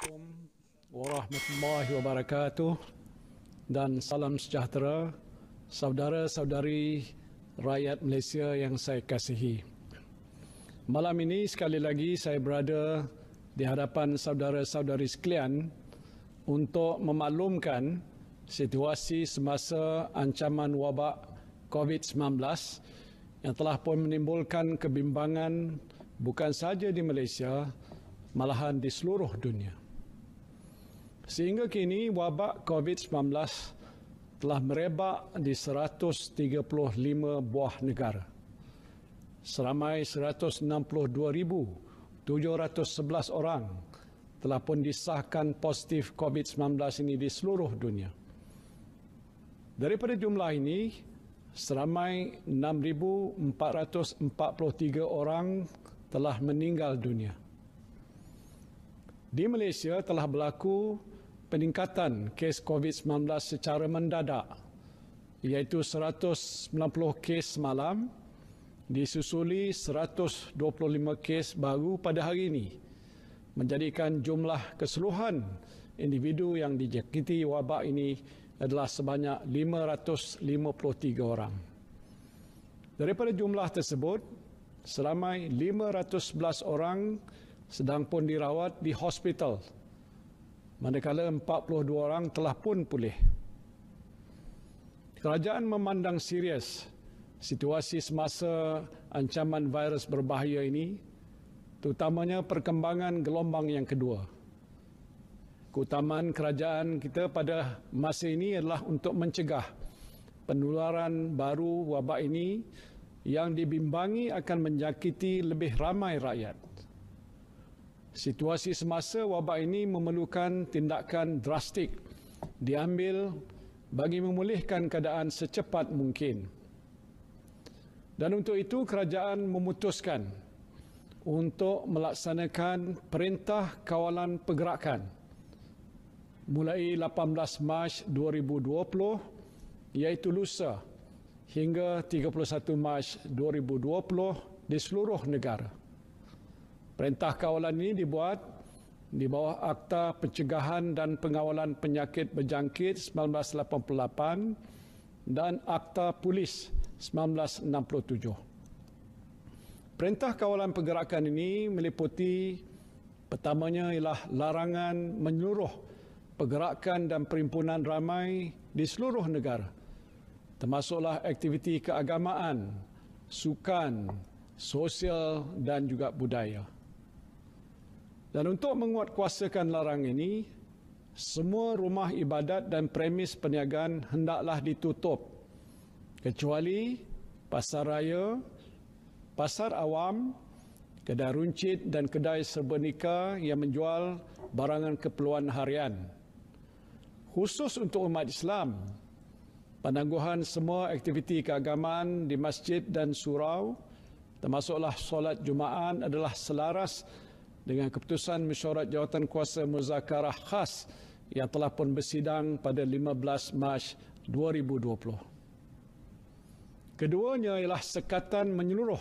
Assalamualaikum warahmatullahi wabarakatuh dan salam sejahtera saudara-saudari rakyat Malaysia yang saya kasihi. Malam ini sekali lagi saya berada di hadapan saudara-saudari sekalian untuk memaklumkan situasi semasa ancaman wabak COVID-19 yang telah pun menimbulkan kebimbangan bukan sahaja di Malaysia malahan di seluruh dunia. Sehingga kini wabak COVID-19 telah merebak di 135 buah negara. Seramai 162,711 orang telah pun disahkan positif COVID-19 ini di seluruh dunia. Daripada jumlah ini, seramai 6,443 orang telah meninggal dunia. Di Malaysia telah berlaku peningkatan kes COVID-19 secara mendadak iaitu 190 kes semalam disusuli 125 kes baru pada hari ini menjadikan jumlah keseluruhan individu yang dijangkiti wabak ini adalah sebanyak 553 orang. Daripada jumlah tersebut, selama 511 orang sedang pun dirawat di hospital manakala 42 orang telah pun pulih. Kerajaan memandang serius situasi semasa ancaman virus berbahaya ini, terutamanya perkembangan gelombang yang kedua. Keutamaan kerajaan kita pada masa ini adalah untuk mencegah penularan baru wabak ini yang dibimbangi akan menyakiti lebih ramai rakyat. Situasi semasa wabak ini memerlukan tindakan drastik diambil bagi memulihkan keadaan secepat mungkin. Dan untuk itu kerajaan memutuskan untuk melaksanakan perintah kawalan pergerakan mulai 18 Mac 2020 iaitu lusa hingga 31 Mac 2020 di seluruh negara. Perintah kawalan ini dibuat di bawah Akta Pencegahan dan Pengawalan Penyakit Berjangkit 1988 dan Akta Polis 1967. Perintah kawalan pergerakan ini meliputi pertamanya ialah larangan menyuruh pergerakan dan perimpunan ramai di seluruh negara termasuklah aktiviti keagamaan, sukan, sosial dan juga budaya. Dan untuk menguatkuasakan larang ini, semua rumah ibadat dan premis perniagaan hendaklah ditutup kecuali pasar raya, pasar awam, kedai runcit dan kedai serba yang menjual barangan keperluan harian. Khusus untuk umat Islam, penangguhan semua aktiviti keagamaan di masjid dan surau termasuklah solat Jumaat adalah selaras dengan dengan keputusan mesyuarat jawatan kuasa muzakarah khas yang telah pun bersidang pada 15 Mac 2020. Keduanya ialah sekatan menyeluruh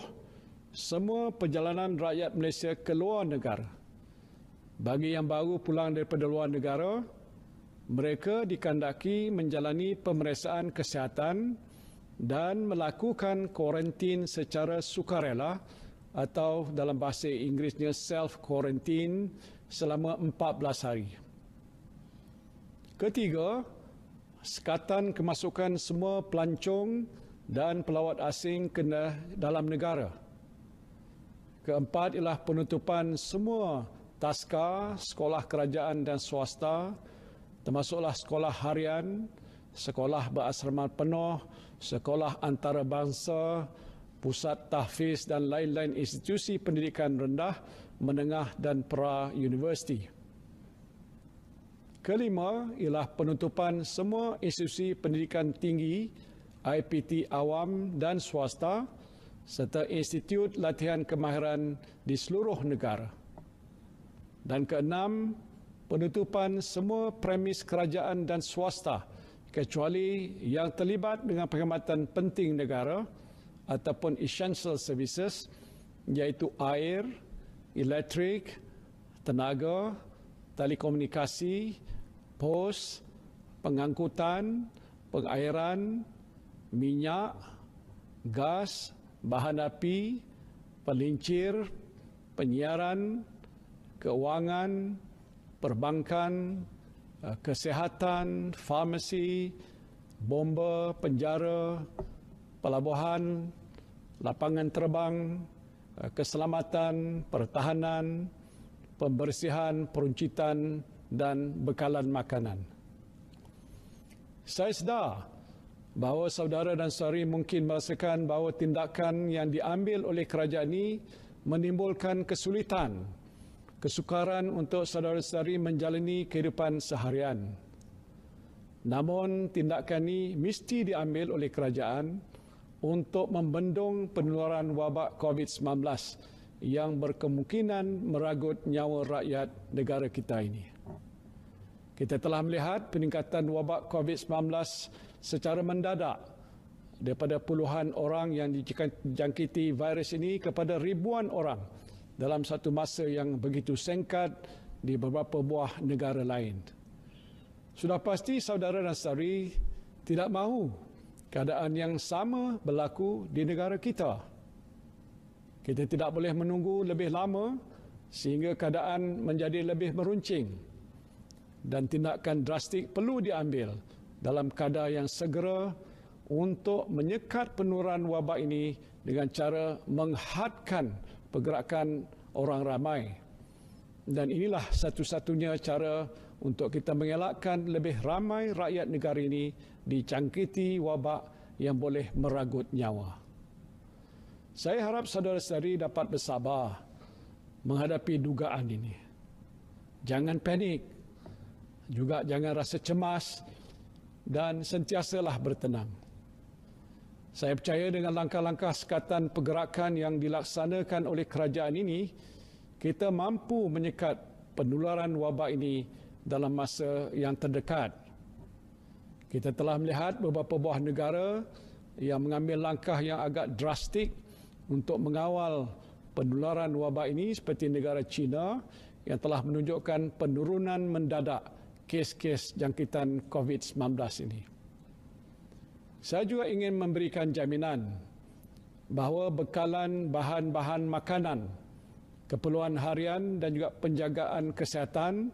semua perjalanan rakyat Malaysia ke luar negara. Bagi yang baru pulang daripada luar negara, mereka dikandaki menjalani pemeriksaan kesihatan dan melakukan kuarantin secara sukarela atau dalam bahasa Inggerisnya self quarantine selama 14 hari. Ketiga, sekatan kemasukan semua pelancong dan pelawat asing ke dalam negara. Keempat ialah penutupan semua taska, sekolah kerajaan dan swasta termasuklah sekolah harian, sekolah berasrama penuh, sekolah antarabangsa, pusat tahfiz dan lain-lain institusi pendidikan rendah, menengah dan pra-universiti. Kelima ialah penutupan semua institusi pendidikan tinggi, IPT awam dan swasta serta institut latihan kemahiran di seluruh negara. Dan keenam, penutupan semua premis kerajaan dan swasta kecuali yang terlibat dengan perkhidmatan penting negara, ataupun essential services iaitu air, elektrik, tenaga, telekomunikasi, pos, pengangkutan, pengairan, minyak, gas, bahan api, pelincir, penyiaran, keuangan, perbankan, eh, kesihatan, farmasi, bomba, penjara, pelabuhan, lapangan terbang, eh, keselamatan, pertahanan, pembersihan, peruncitan dan bekalan makanan. Saya sedar bahawa saudara dan saudari mungkin merasakan bahawa tindakan yang diambil oleh kerajaan ini menimbulkan kesulitan, kesukaran untuk saudara-saudari menjalani kehidupan seharian. Namun tindakan ini mesti diambil oleh kerajaan untuk membendung penularan wabak COVID-19 yang berkemungkinan meragut nyawa rakyat negara kita ini. Kita telah melihat peningkatan wabak COVID-19 secara mendadak daripada puluhan orang yang dijangkiti virus ini kepada ribuan orang dalam satu masa yang begitu singkat di beberapa buah negara lain. Sudah pasti saudara dan saudari tidak mahu Keadaan yang sama berlaku di negara kita. Kita tidak boleh menunggu lebih lama sehingga keadaan menjadi lebih meruncing dan tindakan drastik perlu diambil dalam kadar yang segera untuk menyekat penurunan wabak ini dengan cara menghadkan pergerakan orang ramai dan inilah satu-satunya cara untuk kita mengelakkan lebih ramai rakyat negara ini dicangkiti wabak yang boleh meragut nyawa. Saya harap saudara-saudari dapat bersabar menghadapi dugaan ini. Jangan panik. Juga jangan rasa cemas dan sentiasalah bertenang. Saya percaya dengan langkah-langkah sekatan pergerakan yang dilaksanakan oleh kerajaan ini kita mampu menyekat penularan wabak ini dalam masa yang terdekat. Kita telah melihat beberapa buah negara yang mengambil langkah yang agak drastik untuk mengawal penularan wabak ini seperti negara China yang telah menunjukkan penurunan mendadak kes-kes jangkitan COVID-19 ini. Saya juga ingin memberikan jaminan bahawa bekalan bahan-bahan makanan keperluan harian dan juga penjagaan kesihatan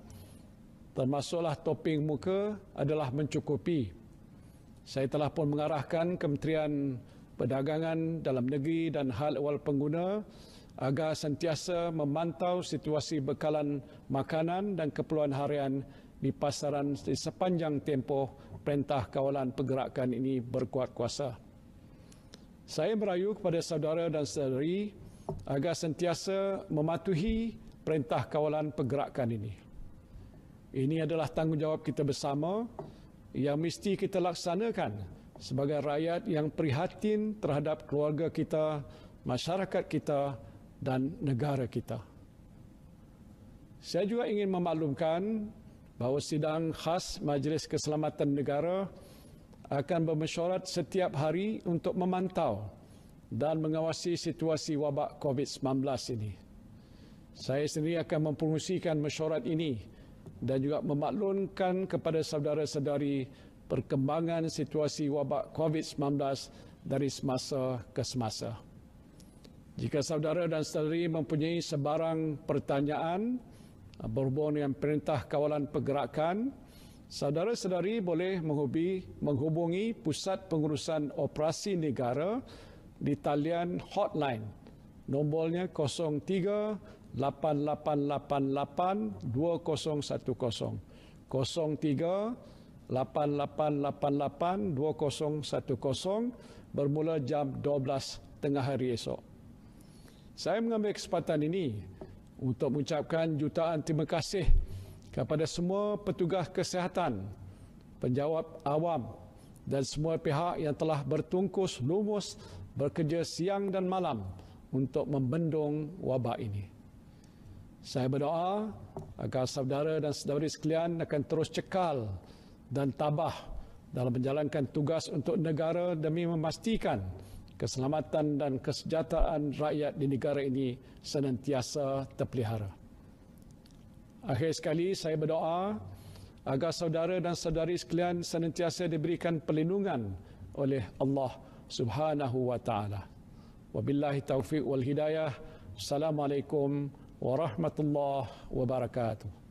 termasuklah topping muka adalah mencukupi. Saya telah pun mengarahkan Kementerian Perdagangan Dalam Negeri dan Hal Ehwal Pengguna agar sentiasa memantau situasi bekalan makanan dan keperluan harian di pasaran sepanjang tempoh perintah kawalan pergerakan ini berkuat kuasa. Saya merayu kepada saudara dan saudari agar sentiasa mematuhi perintah kawalan pergerakan ini. Ini adalah tanggungjawab kita bersama yang mesti kita laksanakan sebagai rakyat yang prihatin terhadap keluarga kita, masyarakat kita dan negara kita. Saya juga ingin memaklumkan bahawa sidang khas Majlis Keselamatan Negara akan bermesyuarat setiap hari untuk memantau dan mengawasi situasi wabak COVID-19 ini. Saya sendiri akan mempromosikan mesyuarat ini dan juga memaklumkan kepada saudara-saudari perkembangan situasi wabak COVID-19 dari semasa ke semasa. Jika saudara dan saudari mempunyai sebarang pertanyaan berhubung dengan Perintah Kawalan Pergerakan, saudara-saudari boleh menghubungi Pusat Pengurusan Operasi Negara di talian hotline. Nombornya 03 8888 bermula jam 12 tengah hari esok. Saya mengambil kesempatan ini untuk mengucapkan jutaan terima kasih kepada semua petugas kesihatan, penjawab awam, dan semua pihak yang telah bertungkus lumus bekerja siang dan malam untuk membendung wabak ini. Saya berdoa agar saudara dan saudari sekalian akan terus cekal dan tabah dalam menjalankan tugas untuk negara demi memastikan keselamatan dan kesejahteraan rakyat di negara ini senantiasa terpelihara. Akhir sekali saya berdoa agar saudara dan saudari sekalian senantiasa diberikan perlindungan oleh Allah Subhanahu wa taala. Wabillahi taufiq wal hidayah. Assalamualaikum warahmatullahi wabarakatuh.